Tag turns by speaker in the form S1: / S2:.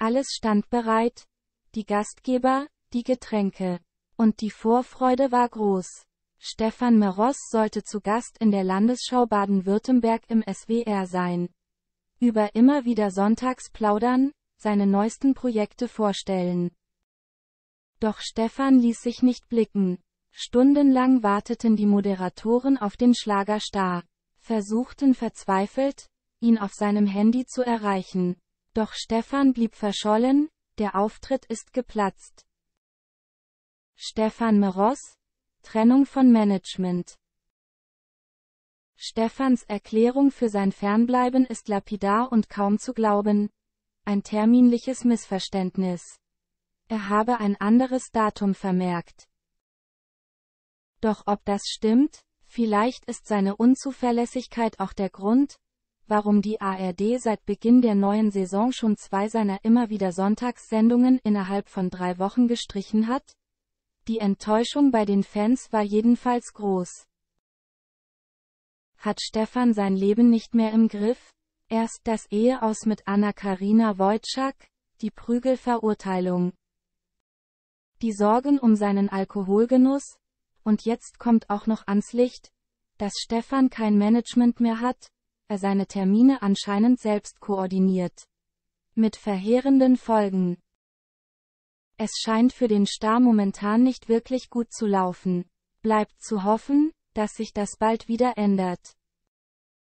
S1: Alles stand bereit, die Gastgeber, die Getränke. Und die Vorfreude war groß. Stefan Meross sollte zu Gast in der Landesschau Baden-Württemberg im SWR sein. Über immer wieder sonntags plaudern, seine neuesten Projekte vorstellen. Doch Stefan ließ sich nicht blicken. Stundenlang warteten die Moderatoren auf den Schlagerstar, versuchten verzweifelt, ihn auf seinem Handy zu erreichen. Doch Stefan blieb verschollen, der Auftritt ist geplatzt. Stefan Meros, Trennung von Management. Stefans Erklärung für sein Fernbleiben ist lapidar und kaum zu glauben. Ein terminliches Missverständnis. Er habe ein anderes Datum vermerkt. Doch ob das stimmt, vielleicht ist seine Unzuverlässigkeit auch der Grund, warum die ARD seit Beginn der neuen Saison schon zwei seiner immer wieder Sonntagssendungen innerhalb von drei Wochen gestrichen hat? Die Enttäuschung bei den Fans war jedenfalls groß. Hat Stefan sein Leben nicht mehr im Griff? Erst das Eheaus mit Anna-Karina Wojcik, die Prügelverurteilung. Die Sorgen um seinen Alkoholgenuss, und jetzt kommt auch noch ans Licht, dass Stefan kein Management mehr hat, er seine Termine anscheinend selbst koordiniert. Mit verheerenden Folgen. Es scheint für den Star momentan nicht wirklich gut zu laufen. Bleibt zu hoffen, dass sich das bald wieder ändert.